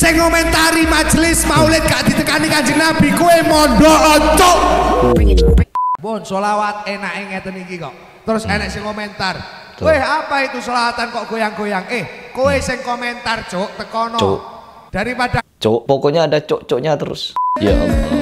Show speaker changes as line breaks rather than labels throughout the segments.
Sing ngomentari majelis Maulid gak ditekani Kanjeng Nabi kue mondok oncok. Bon solawat enak enget iki kok. Terus hmm. enek sih komentar. Kue apa itu solawatan kok goyang-goyang? Eh, kue sing komentar, cok tekono. Cuk.
Daripada cok pokoknya ada cok-coknya terus. Ya Allah.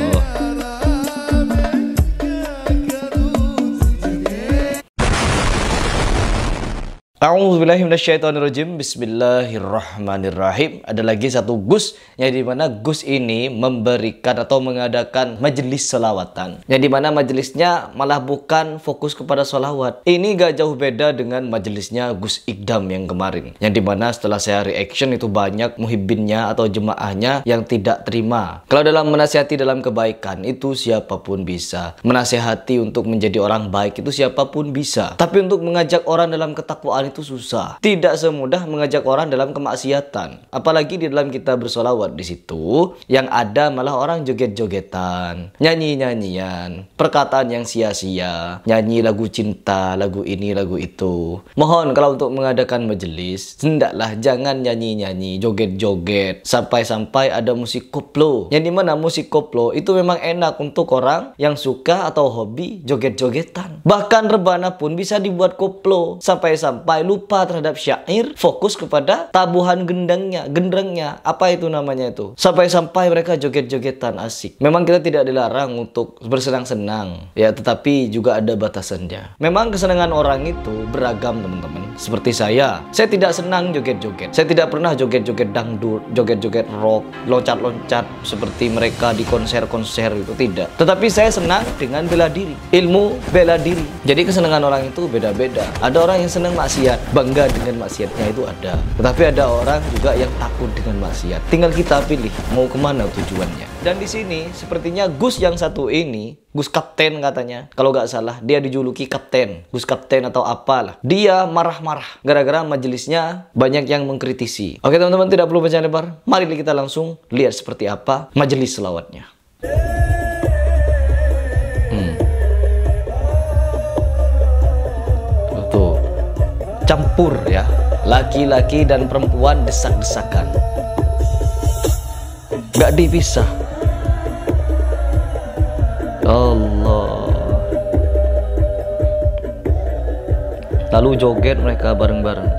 A'udzubillahiminasyaitonirrojim Bismillahirrahmanirrahim Ada lagi satu Gus Yang dimana Gus ini memberikan atau mengadakan majelis selawatan Yang dimana majelisnya malah bukan fokus kepada selawat Ini gak jauh beda dengan majelisnya Gus Ikdam yang kemarin Yang dimana setelah saya reaction itu banyak muhibbinnya atau jemaahnya yang tidak terima Kalau dalam menasihati dalam kebaikan itu siapapun bisa Menasihati untuk menjadi orang baik itu siapapun bisa Tapi untuk mengajak orang dalam ketakwaan orang itu susah. Tidak semudah mengajak orang dalam kemaksiatan. Apalagi di dalam kita bersolawat di situ, yang ada malah orang joget-jogetan, nyanyi-nyanyian, perkataan yang sia-sia, nyanyi lagu cinta, lagu ini, lagu itu. Mohon kalau untuk mengadakan majelis, hendaklah jangan nyanyi-nyanyi, joget-joget, sampai-sampai ada musik koplo. Yang dimana musik koplo itu memang enak untuk orang yang suka atau hobi joget-jogetan. Bahkan rebana pun bisa dibuat koplo, sampai-sampai lupa terhadap syair, fokus kepada tabuhan gendangnya, gendrengnya, apa itu namanya itu. Sampai-sampai mereka joget-jogetan asik. Memang kita tidak dilarang untuk bersenang-senang, ya tetapi juga ada batasannya. Memang kesenangan orang itu beragam teman-teman. Seperti saya, saya tidak senang joget-joget. Saya tidak pernah joget-joget dangdut, joget-joget rock, loncat-loncat seperti mereka di konser-konser itu tidak. Tetapi saya senang dengan bela diri, ilmu bela diri. Jadi kesenangan orang itu beda-beda. Ada orang yang senang maksiat maksiat, bangga dengan maksiatnya itu ada. Tetapi ada orang juga yang takut dengan maksiat. Tinggal kita pilih mau kemana tujuannya. Dan di sini sepertinya Gus yang satu ini, Gus Kapten katanya, kalau nggak salah dia dijuluki Kapten, Gus Kapten atau apalah. Dia marah-marah gara-gara majelisnya banyak yang mengkritisi. Oke teman-teman tidak perlu panjang lebar, mari kita langsung lihat seperti apa majelis selawatnya. campur ya laki-laki dan perempuan desak-desakan nggak dipisah Allah lalu joget mereka bareng-bareng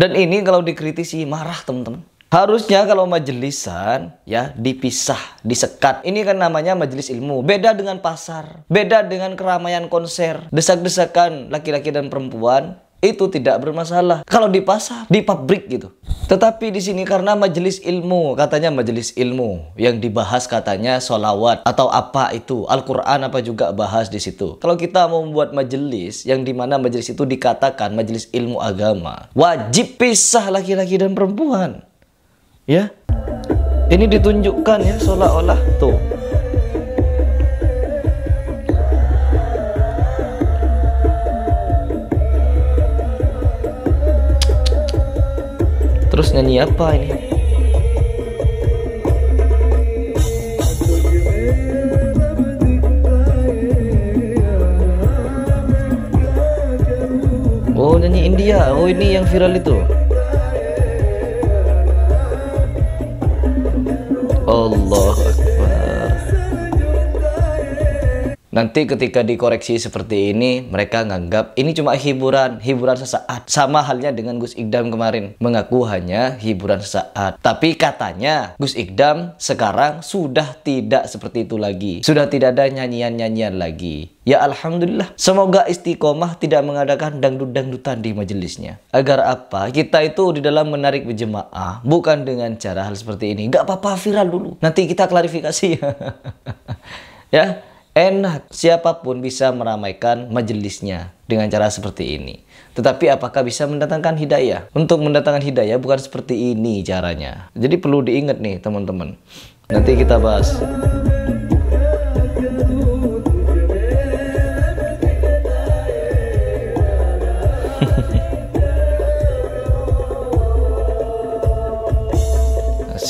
dan ini kalau dikritisi marah teman-teman Harusnya kalau majelisan ya dipisah, disekat. Ini kan namanya majelis ilmu. Beda dengan pasar, beda dengan keramaian konser, desak-desakan laki-laki dan perempuan itu tidak bermasalah. Kalau di pasar, di pabrik gitu. Tetapi di sini karena majelis ilmu, katanya majelis ilmu yang dibahas katanya solawat atau apa itu Al-Quran apa juga bahas di situ. Kalau kita mau membuat majelis yang dimana majelis itu dikatakan majelis ilmu agama, wajib pisah laki-laki dan perempuan ya ini ditunjukkan ya seolah-olah tuh terus nyanyi apa ini Oh nyanyi India, oh ini yang viral itu. Allah Nanti ketika dikoreksi seperti ini, mereka nganggap ini cuma hiburan, hiburan sesaat. Sama halnya dengan Gus Iqdam kemarin, mengaku hanya hiburan sesaat. Tapi katanya Gus Iqdam sekarang sudah tidak seperti itu lagi. Sudah tidak ada nyanyian-nyanyian lagi. Ya Alhamdulillah, semoga istiqomah tidak mengadakan dangdut-dangdutan di majelisnya. Agar apa? Kita itu di dalam menarik berjemaah, bukan dengan cara hal seperti ini. Gak apa-apa viral dulu, nanti kita klarifikasi ya, And siapapun bisa meramaikan majelisnya dengan cara seperti ini. Tetapi apakah bisa mendatangkan hidayah? Untuk mendatangkan hidayah bukan seperti ini caranya. Jadi perlu diingat nih teman-teman. Nanti kita bahas.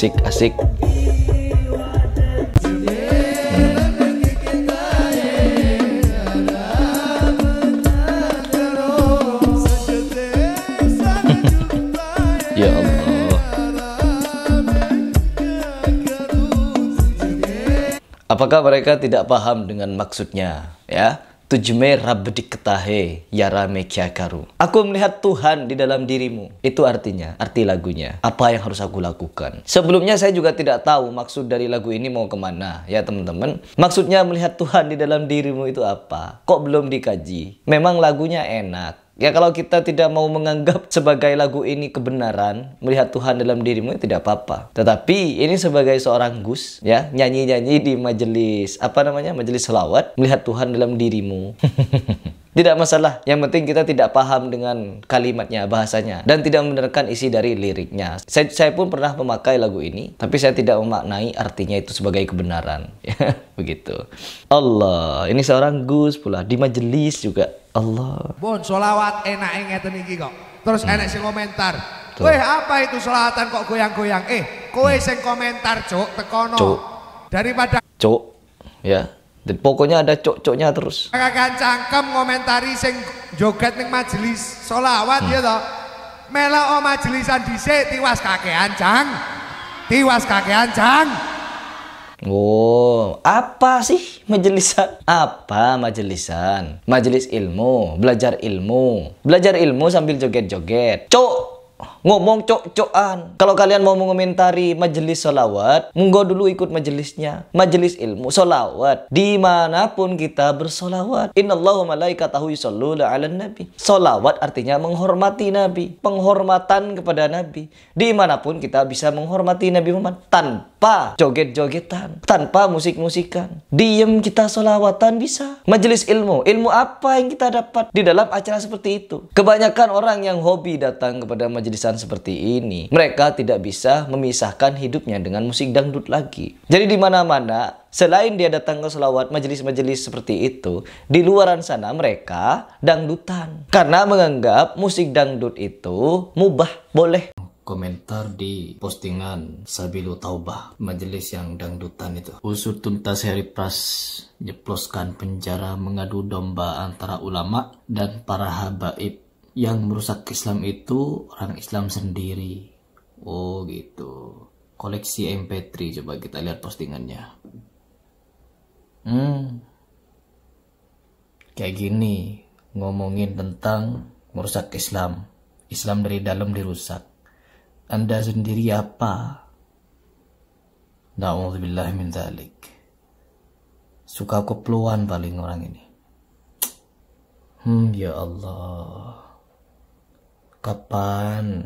asik asik Apakah mereka tidak paham dengan maksudnya? Ya, tujme rabdik ketahe yarame kyakaru. Aku melihat Tuhan di dalam dirimu. Itu artinya, arti lagunya. Apa yang harus aku lakukan? Sebelumnya saya juga tidak tahu maksud dari lagu ini mau kemana ya teman-teman. Maksudnya melihat Tuhan di dalam dirimu itu apa? Kok belum dikaji? Memang lagunya enak Ya kalau kita tidak mau menganggap sebagai lagu ini kebenaran, melihat Tuhan dalam dirimu ya tidak apa-apa. Tetapi ini sebagai seorang Gus ya, nyanyi-nyanyi di majelis apa namanya? majelis selawat, melihat Tuhan dalam dirimu. tidak masalah, yang penting kita tidak paham dengan kalimatnya, bahasanya dan tidak menerkan isi dari liriknya. Saya, saya pun pernah memakai lagu ini, tapi saya tidak memaknai artinya itu sebagai kebenaran. Ya, begitu. Allah, ini seorang Gus pula di majelis juga Allah. Bon
solawat enak ngeten iki kok. Terus hmm. enek komentar. Weh apa itu solawatan kok goyang-goyang? Eh, kowe hmm. sen komentar cok tekono. Cok. Daripada
cuk. Ya. Dan pokoknya ada cok-coknya terus.
Kakak cangkem komentari sen joget ning majelis solawat hmm. ya toh. Melok majelisan dhisik tiwas kakean, cang, Tiwas kakean, Jang.
Oh, apa sih majelisan? Apa majelisan? Majelis ilmu, belajar ilmu. Belajar ilmu sambil joget-joget. Cok, ngomong cok-cokan. Kalau kalian mau mengomentari majelis solawat, monggo dulu ikut majelisnya. Majelis ilmu solawat. Dimanapun kita bersolawat. Inna Allahu malaikatahu yusalluna ala nabi. Solawat artinya menghormati nabi. Penghormatan kepada nabi. Dimanapun kita bisa menghormati Nabi Muhammad. Tanpa joget-jogetan. Tanpa musik-musikan. Diem kita solawatan bisa. Majelis ilmu. Ilmu apa yang kita dapat di dalam acara seperti itu? Kebanyakan orang yang hobi datang kepada majelis kejelisan seperti ini, mereka tidak bisa memisahkan hidupnya dengan musik dangdut lagi. Jadi di mana-mana, selain dia datang ke selawat majelis-majelis seperti itu, di luaran sana mereka dangdutan. Karena menganggap musik dangdut itu mubah, boleh komentar di postingan Sabilu Taubah majelis yang dangdutan itu usut tuntas Heri Pras nyeploskan penjara mengadu domba antara ulama dan para habaib yang merusak Islam itu orang Islam sendiri. Oh gitu. Koleksi MP3 coba kita lihat postingannya. Hmm. Kayak gini ngomongin tentang merusak Islam. Islam dari dalam dirusak. Anda sendiri apa? Na'udzubillah min dzalik. Suka kepluan paling orang ini. Hmm, ya Allah. Kapan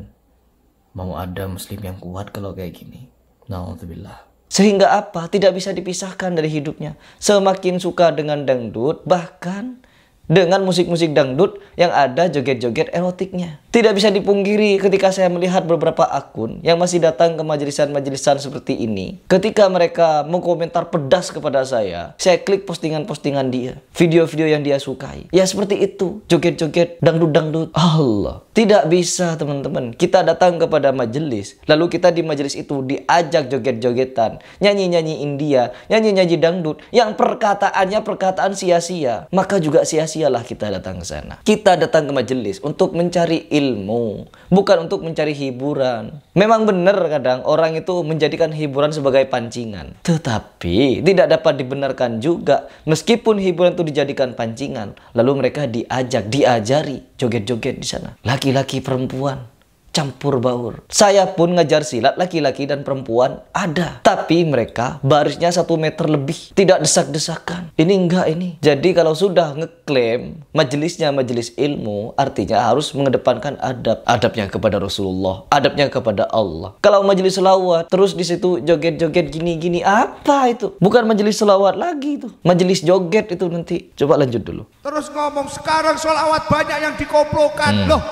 mau ada muslim yang kuat kalau kayak gini? Nauzubillah. Sehingga apa? Tidak bisa dipisahkan dari hidupnya. Semakin suka dengan dangdut, bahkan dengan musik-musik dangdut yang ada joget-joget erotiknya. Tidak bisa dipungkiri ketika saya melihat beberapa akun yang masih datang ke majelisan-majelisan seperti ini. Ketika mereka mengkomentar pedas kepada saya, saya klik postingan-postingan dia. Video-video yang dia sukai. Ya seperti itu. Joget-joget, dangdut-dangdut. Allah. Tidak bisa teman-teman. Kita datang kepada majelis. Lalu kita di majelis itu diajak joget-jogetan. Nyanyi-nyanyi India. Nyanyi-nyanyi dangdut. Yang perkataannya perkataan sia-sia. Maka juga sia-sialah kita datang ke sana. Kita datang ke majelis untuk mencari ilmu, bukan untuk mencari hiburan. Memang benar kadang orang itu menjadikan hiburan sebagai pancingan. Tetapi tidak dapat dibenarkan juga meskipun hiburan itu dijadikan pancingan, lalu mereka diajak, diajari joget-joget di sana. Laki-laki perempuan campur baur. Saya pun ngejar silat laki-laki dan perempuan ada. Tapi mereka barisnya satu meter lebih. Tidak desak-desakan. Ini enggak ini. Jadi kalau sudah ngeklaim majelisnya majelis ilmu artinya harus mengedepankan adab. Adabnya kepada Rasulullah. Adabnya kepada Allah. Kalau majelis selawat terus di situ joget-joget gini-gini apa itu? Bukan majelis selawat lagi itu. Majelis joget itu nanti. Coba lanjut dulu.
Terus ngomong sekarang selawat banyak yang dikoplokan. Hmm. Loh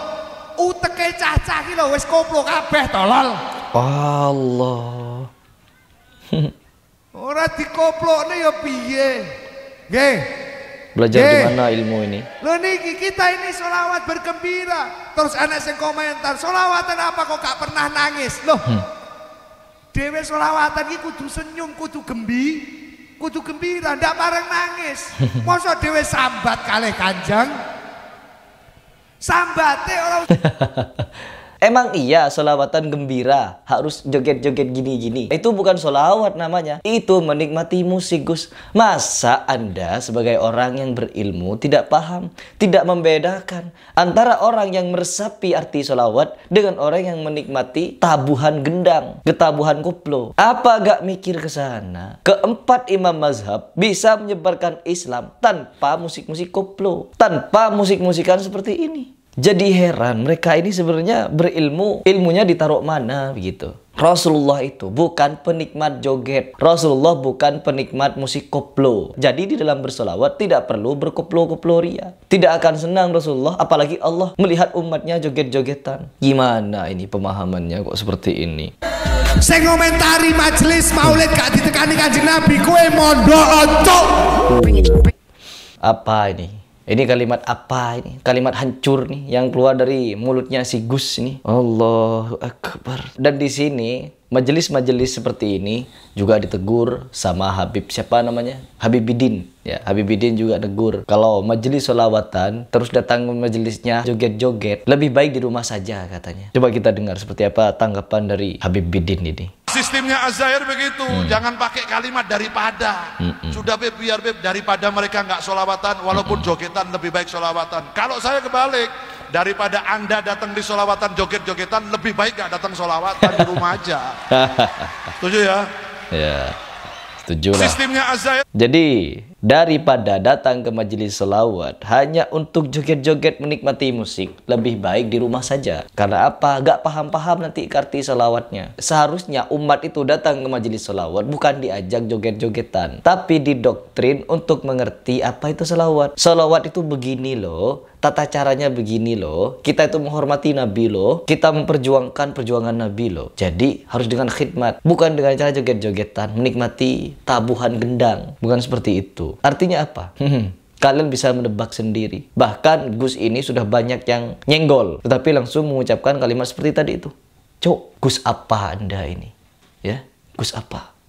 uteke caca cah ki lho wis koplo kabeh tolol.
Allah.
Ora dikoplokne ya piye?
Nggih. Belajar di mana ilmu ini?
Lo niki kita ini solawat bergembira. Terus anak sing komentar, solawatan apa kok gak pernah nangis? Loh. Hmm. Dewe solawatan iki kudu senyum, kudu gembi, kudu gembira, ndak bareng nangis. Masa dewe sambat kalih kanjeng?
Sambate orang Emang iya solawatan gembira harus joget-joget gini-gini? Itu bukan solawat namanya. Itu menikmati musik Gus. Masa Anda sebagai orang yang berilmu tidak paham, tidak membedakan antara orang yang meresapi arti solawat dengan orang yang menikmati tabuhan gendang, getabuhan koplo. Apa gak mikir ke sana? Keempat imam mazhab bisa menyebarkan Islam tanpa musik-musik koplo, tanpa musik-musikan seperti ini jadi heran mereka ini sebenarnya berilmu ilmunya ditaruh mana begitu Rasulullah itu bukan penikmat joget. Rasulullah bukan penikmat musik koplo. Jadi di dalam bersolawat tidak perlu berkoplo-koplo ria. Tidak akan senang Rasulullah apalagi Allah melihat umatnya joget-jogetan. Gimana ini pemahamannya kok seperti ini? Saya komentari majelis maulid gak ditekani kanji Nabi kue mondo oncok. Apa ini? Ini kalimat apa ini? Kalimat hancur nih yang keluar dari mulutnya si Gus ini. Allahu Akbar. Dan di sini majelis-majelis seperti ini juga ditegur sama Habib siapa namanya? Habibidin. Ya, Habibidin juga tegur Kalau majelis solawatan terus datang majelisnya joget-joget, lebih baik di rumah saja katanya. Coba kita dengar seperti apa tanggapan dari Habibidin ini
sistemnya Azair begitu hmm. jangan pakai kalimat daripada hmm. sudah beb, biar beb, daripada mereka nggak sholawatan, walaupun jogetan lebih baik sholawatan. kalau saya kebalik daripada anda datang di sholawatan joget-jogetan lebih baik nggak datang sholawatan di rumah aja
setuju ya ya setuju lah sistemnya Azair jadi daripada datang ke majelis selawat hanya untuk joget-joget menikmati musik lebih baik di rumah saja karena apa gak paham-paham nanti arti selawatnya seharusnya umat itu datang ke majelis selawat bukan diajak joget-jogetan tapi didoktrin untuk mengerti apa itu selawat selawat itu begini loh tata caranya begini loh kita itu menghormati nabi loh kita memperjuangkan perjuangan nabi loh jadi harus dengan khidmat bukan dengan cara joget-jogetan menikmati tabuhan gendang bukan seperti itu Artinya apa? Hmm. Kalian bisa menebak sendiri. Bahkan Gus ini sudah banyak yang nyenggol, tetapi langsung mengucapkan kalimat seperti tadi itu. Cok, Gus apa Anda ini? Ya, Gus apa?